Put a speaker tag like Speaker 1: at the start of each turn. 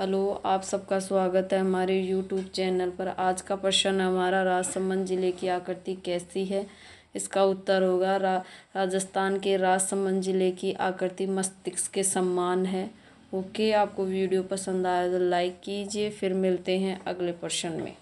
Speaker 1: hello आप सबका स्वागत है हमारे यूट्यूब चैनल पर आज का प्रश्न हमारा राजसमंद जिले की आकृति कैसी है इसका उत्तर होगा रा, राजस्थान के राजसमंद जिले की आकृति मस्तिष्क के सम्मान है ओके आपको वीडियो पसंद आया तो लाइक कीजिए फिर मिलते हैं अगले प्रश्न में